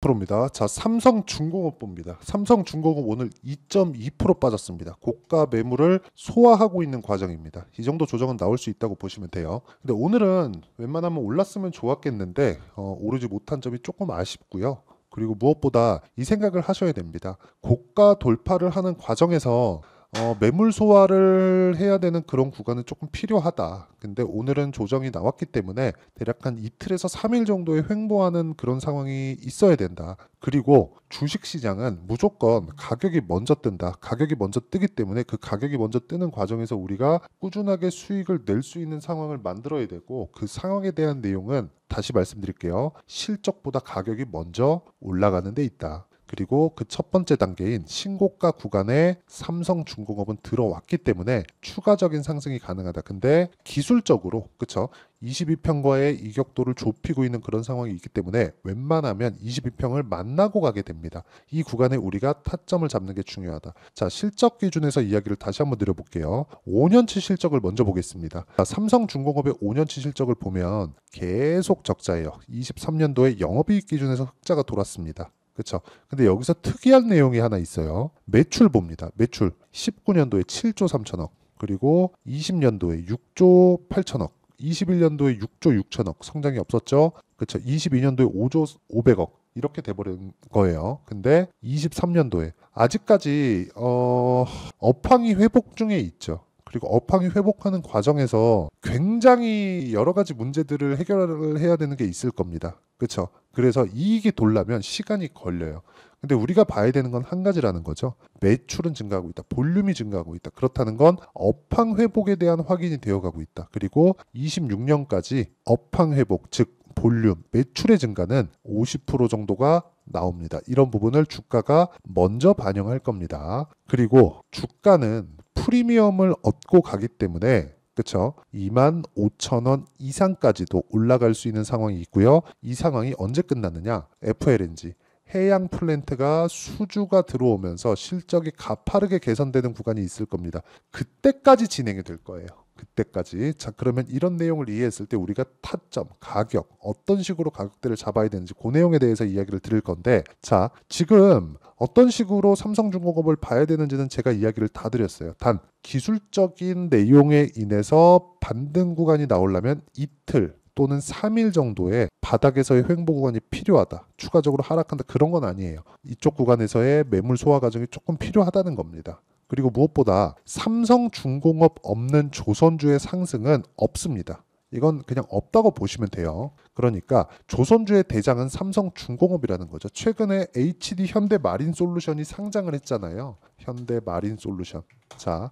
프로입니다. 자, 삼성중공업보입니다. 삼성중공업 오늘 2.2% 빠졌습니다. 고가 매물을 소화하고 있는 과정입니다. 이 정도 조정은 나올 수 있다고 보시면 돼요. 근데 오늘은 웬만하면 올랐으면 좋았겠는데 어, 오르지 못한 점이 조금 아쉽고요. 그리고 무엇보다 이 생각을 하셔야 됩니다. 고가 돌파를 하는 과정에서 어, 매물 소화를 해야 되는 그런 구간은 조금 필요하다. 근데 오늘은 조정이 나왔기 때문에 대략 한 이틀에서 3일 정도에 횡보하는 그런 상황이 있어야 된다. 그리고 주식 시장은 무조건 가격이 먼저 뜬다. 가격이 먼저 뜨기 때문에 그 가격이 먼저 뜨는 과정에서 우리가 꾸준하게 수익을 낼 수 있는 상황을 만들어야 되고 그 상황에 대한 내용은 다시 말씀드릴게요. 실적보다 가격이 먼저 올라가는 데 있다. 그리고 그 첫 번째 단계인 신고가 구간에 삼성중공업은 들어왔기 때문에 추가적인 상승이 가능하다. 근데 기술적으로 그쵸 22평과의 이격도를 좁히고 있는 그런 상황이 있기 때문에 웬만하면 22평을 만나고 가게 됩니다. 이 구간에 우리가 타점을 잡는 게 중요하다. 자, 실적 기준에서 이야기를 다시 한번 드려볼게요. 5년치 실적을 먼저 보겠습니다. 자, 삼성중공업의 5년치 실적을 보면 계속 적자예요. 23년도에 영업이익 기준에서 흑자가 돌았습니다. 그렇죠. 근데 여기서 특이한 내용이 하나 있어요. 매출 봅니다. 매출 19년도에 7조 3천억, 그리고 20년도에 6조 8천억, 21년도에 6조 6천억 성장이 없었죠. 그렇죠. 22년도에 5조 500억 이렇게 돼버린 거예요. 근데 23년도에 아직까지 어... 업황이 회복 중에 있죠. 그리고 업황이 회복하는 과정에서 굉장히 여러 가지 문제들을 해결을 해야 되는 게 있을 겁니다. 그렇죠? 그래서 이익이 돌라면 시간이 걸려요. 근데 우리가 봐야 되는 건 한 가지라는 거죠. 매출은 증가하고 있다. 볼륨이 증가하고 있다. 그렇다는 건 업황 회복에 대한 확인이 되어 가고 있다. 그리고 26년까지 업황 회복, 즉 볼륨, 매출의 증가는 50% 정도가 나옵니다. 이런 부분을 주가가 먼저 반영할 겁니다. 그리고 주가는 프리미엄을 얻고 가기 때문에 그렇죠. 2 0 0 0원 이상까지도 올라갈 수 있는 상황이 있고요. 이 상황이 언제 끝났느냐? FLNG 해양 플랜트가 수주가 들어오면서 실적이 가파르게 개선되는 구간이 있을 겁니다. 그때까지 진행이 될 거예요. 그때까지 자 그러면 이런 내용을 이해했을 때 우리가 타점, 가격 어떤 식으로 가격대를 잡아야 되는지 그 내용에 대해서 이야기를 드릴 건데 자 지금 어떤 식으로 삼성중공업을 봐야 되는지는 제가 이야기를 다 드렸어요. 단 기술적인 내용에 인해서 반등 구간이 나오려면 이틀 또는 3일 정도의 바닥에서의 횡보 구간이 필요하다. 추가적으로 하락한다. 그런 건 아니에요. 이쪽 구간에서의 매물 소화 과정이 조금 필요하다는 겁니다. 그리고 무엇보다 삼성중공업 없는 조선주의 상승은 없습니다. 이건 그냥 없다고 보시면 돼요. 그러니까 조선주의 대장은 삼성중공업이라는 거죠. 최근에 HD 현대 마린 솔루션이 상장을 했잖아요. 현대 마린 솔루션. 자,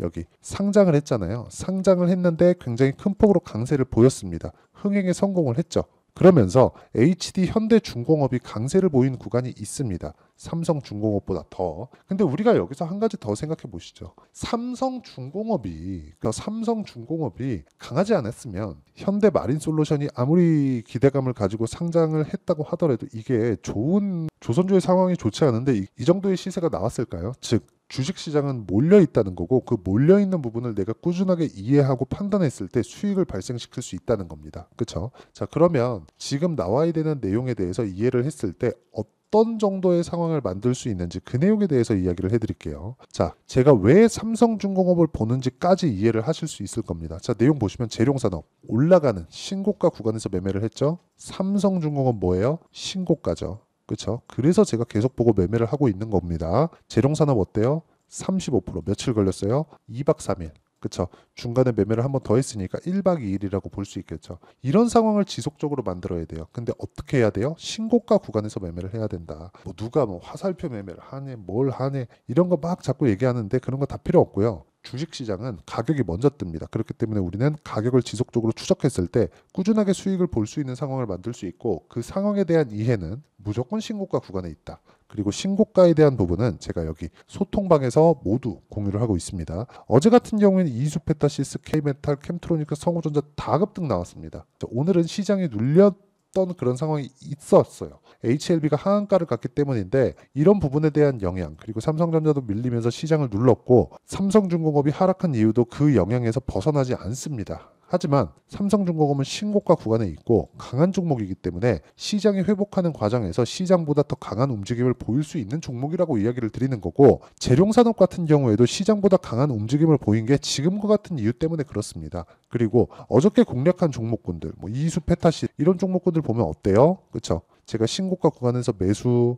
여기 상장을 했잖아요. 상장을 했는데 굉장히 큰 폭으로 강세를 보였습니다. 흥행에 성공을 했죠. 그러면서 HD 현대중공업이 강세를 보인 구간이 있습니다. 삼성중공업보다 더. 근데 우리가 여기서 한 가지 더 생각해 보시죠. 삼성중공업이 그 그러니까 삼성중공업이 강하지 않았으면 현대 마린솔루션이 아무리 기대감을 가지고 상장을 했다고 하더라도 이게 좋은 조선주의 상황이 좋지 않은데 이, 이 정도의 시세가 나왔을까요? 즉 주식시장은 몰려 있다는 거고 그 몰려 있는 부분을 내가 꾸준하게 이해하고 판단했을 때 수익을 발생시킬 수 있다는 겁니다. 그렇죠? 자 그러면 지금 나와야 되는 내용에 대해서 이해를 했을 때 어떤 어떤 정도의 상황을 만들 수 있는지 그 내용에 대해서 이야기를 해드릴게요. 자, 제가 왜 삼성중공업을 보는지까지 이해를 하실 수 있을 겁니다. 자, 내용 보시면 재룡산업 올라가는 신고가 구간에서 매매를 했죠. 삼성중공업 뭐예요? 신고가죠. 그렇죠? 그래서 제가 계속 보고 매매를 하고 있는 겁니다. 재룡산업 어때요? 35% 며칠 걸렸어요? 2박 3일. 그쵸 중간에 매매를 한번더 했으니까 1박 2일이라고 볼 수 있겠죠. 이런 상황을 지속적으로 만들어야 돼요. 근데 어떻게 해야 돼요? 신고가 구간에서 매매를 해야 된다. 뭐 누가 뭐 화살표 매매를 하네, 뭘 하네 이런 거 막 자꾸 얘기하는데 그런 거 다 필요 없고요. 주식시장은 가격이 먼저 뜹니다. 그렇기 때문에 우리는 가격을 지속적으로 추적했을 때 꾸준하게 수익을 볼 수 있는 상황을 만들 수 있고 그 상황에 대한 이해는 무조건 신고가 구간에 있다. 그리고 신고가에 대한 부분은 제가 여기 소통방에서 모두 공유를 하고 있습니다. 어제 같은 경우에는 이수 페타시스, 케이메탈 캠트로니카, 성우전자 다 급등 나왔습니다. 오늘은 시장이 눌렸던 그런 상황이 있었어요. HLB가 하한가를 갔기 때문인데 이런 부분에 대한 영향 그리고 삼성전자도 밀리면서 시장을 눌렀고 삼성중공업이 하락한 이유도 그 영향에서 벗어나지 않습니다. 하지만 삼성중공업은 신고가 구간에 있고 강한 종목이기 때문에 시장이 회복하는 과정에서 시장보다 더 강한 움직임을 보일 수 있는 종목이라고 이야기를 드리는 거고 재룡산업 같은 경우에도 시장보다 강한 움직임을 보인 게 지금과 같은 이유 때문에 그렇습니다. 그리고 어저께 공략한 종목군들 뭐 이수 페타시 이런 종목군들 보면 어때요? 그쵸 제가 신고가 구간에서 매수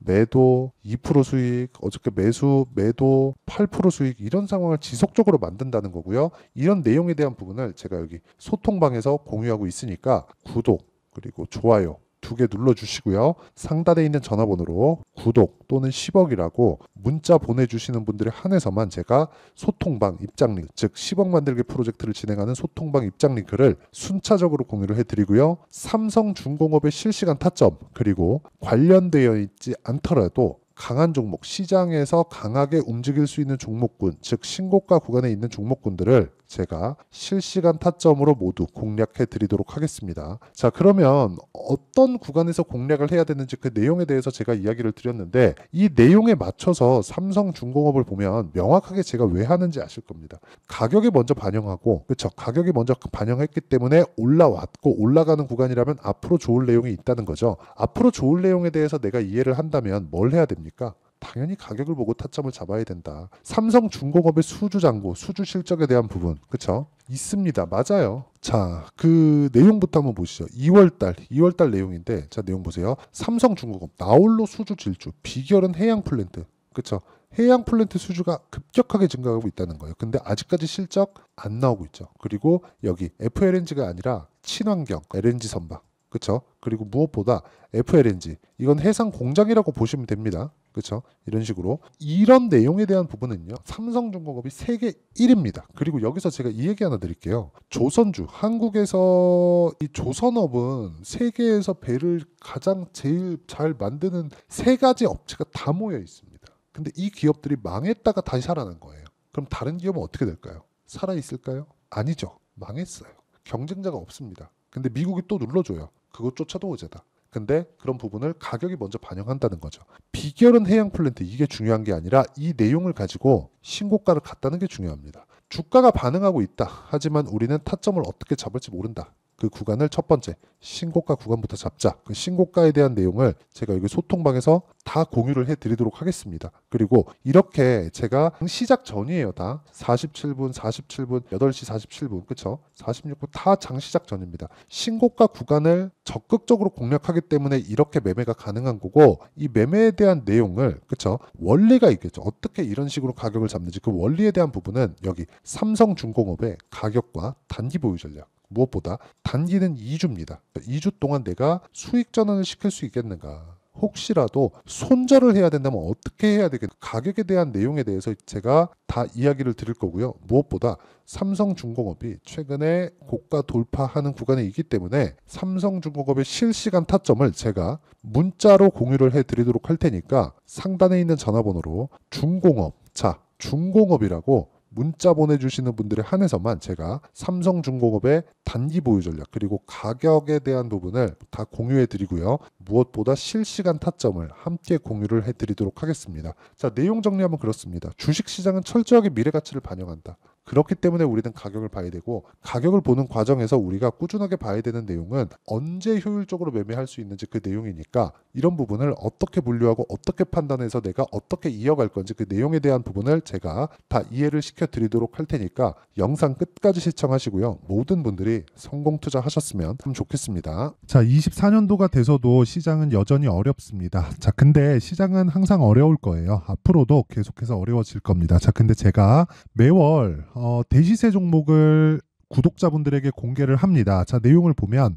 매도 2% 수익, 어저께 매수, 매도 8% 수익 이런 상황을 지속적으로 만든다는 거고요. 이런 내용에 대한 부분을 제가 여기 소통방에서 공유하고 있으니까 구독 그리고 좋아요 두개 눌러주시고요. 상단에 있는 전화번호로 구독 또는 10억이라고 문자 보내주시는 분들에 한해서만 제가 소통방 입장 링크, 즉 10억 만들기 프로젝트를 진행하는 소통방 입장 링크를 순차적으로 공유를 해드리고요. 삼성중공업의 실시간 타점 그리고 관련되어 있지 않더라도 강한 종목, 시장에서 강하게 움직일 수 있는 종목군, 즉 신고가 구간에 있는 종목군들을 제가 실시간 타점으로 모두 공략해 드리도록 하겠습니다. 자, 그러면 어떤 구간에서 공략을 해야 되는지 그 내용에 대해서 제가 이야기를 드렸는데 이 내용에 맞춰서 삼성중공업을 보면 명확하게 제가 왜 하는지 아실 겁니다. 가격이 먼저 반영하고 그렇죠. 가격이 먼저 반영했기 때문에 올라왔고 올라가는 구간이라면 앞으로 좋을 내용이 있다는 거죠. 앞으로 좋을 내용에 대해서 내가 이해를 한다면 뭘 해야 됩니까? 당연히 가격을 보고 타점을 잡아야 된다. 삼성 중공업의 수주 잔고, 수주 실적에 대한 부분, 그쵸? 있습니다. 맞아요. 자, 그 내용부터 한번 보시죠. 2월달, 2월달 내용인데, 자, 내용 보세요. 삼성 중공업, 나홀로 수주 질주, 비결은 해양 플랜트, 그쵸? 해양 플랜트 수주가 급격하게 증가하고 있다는 거예요. 근데 아직까지 실적 안 나오고 있죠. 그리고 여기 FLNG가 아니라 친환경 LNG 선박, 그쵸? 그리고 무엇보다 FLNG, 이건 해상 공장이라고 보시면 됩니다. 그렇죠? 이런 식으로 이런 내용에 대한 부분은요. 삼성중공업이 세계 1위입니다. 그리고 여기서 제가 이 얘기 하나 드릴게요. 조선주 한국에서 이 조선업은 세계에서 배를 가장 제일 잘 만드는 세 가지 업체가 다 모여 있습니다. 근데 이 기업들이 망했다가 다시 살아난 거예요. 그럼 다른 기업은 어떻게 될까요? 살아 있을까요? 아니죠. 망했어요. 경쟁자가 없습니다. 근데 미국이 또 눌러줘요. 그것조차도 어제다 근데 그런 부분을 가격이 먼저 반영한다는 거죠. 비결은 해양 플랜트 이게 중요한 게 아니라 이 내용을 가지고 신고가를 갖다는 게 중요합니다. 주가가 반응하고 있다. 하지만 우리는 타점을 어떻게 잡을지 모른다. 그 구간을 첫 번째 신고가 구간부터 잡자. 그 신고가에 대한 내용을 제가 여기 소통방에서 다 공유를 해드리도록 하겠습니다. 그리고 이렇게 제가 시작 전이에요. 다 47분, 47분, 8시 47분, 그쵸? 46분 다 장 시작 전입니다. 신고가 구간을 적극적으로 공략하기 때문에 이렇게 매매가 가능한 거고 이 매매에 대한 내용을 그쵸? 원리가 있겠죠. 어떻게 이런 식으로 가격을 잡는지 그 원리에 대한 부분은 여기 삼성중공업의 가격과 단기 보유 전략 무엇보다 단기는 2주입니다. 2주 그러니까 동안 내가 수익 전환을 시킬 수 있겠는가 혹시라도 손절을 해야 된다면 어떻게 해야 되겠는 가격에 대한 내용에 대해서 제가 다 이야기를 드릴 거고요. 무엇보다 삼성중공업이 최근에 고가 돌파하는 구간에 있기 때문에 삼성중공업의 실시간 타점을 제가 문자로 공유를 해드리도록 할 테니까 상단에 있는 전화번호로 중공업 자 중공업이라고 문자 보내주시는 분들에 한해서만 제가 삼성중공업의 단기 보유 전략 그리고 가격에 대한 부분을 다 공유해 드리고요. 무엇보다 실시간 타점을 함께 공유를 해 드리도록 하겠습니다. 자, 내용 정리하면 그렇습니다. 주식시장은 철저하게 미래 가치를 반영한다. 그렇기 때문에 우리는 가격을 봐야 되고 가격을 보는 과정에서 우리가 꾸준하게 봐야 되는 내용은 언제 효율적으로 매매할 수 있는지 그 내용이니까 이런 부분을 어떻게 분류하고 어떻게 판단해서 내가 어떻게 이어갈 건지 그 내용에 대한 부분을 제가 다 이해를 시켜드리도록 할 테니까 영상 끝까지 시청하시고요. 모든 분들이 성공 투자하셨으면 참 좋겠습니다. 자, 24년도가 돼서도 시장은 여전히 어렵습니다. 자, 근데 시장은 항상 어려울 거예요. 앞으로도 계속해서 어려워질 겁니다. 자, 근데 제가 매월 어, 대시세 종목을 구독자분들에게 공개를 합니다. 자, 내용을 보면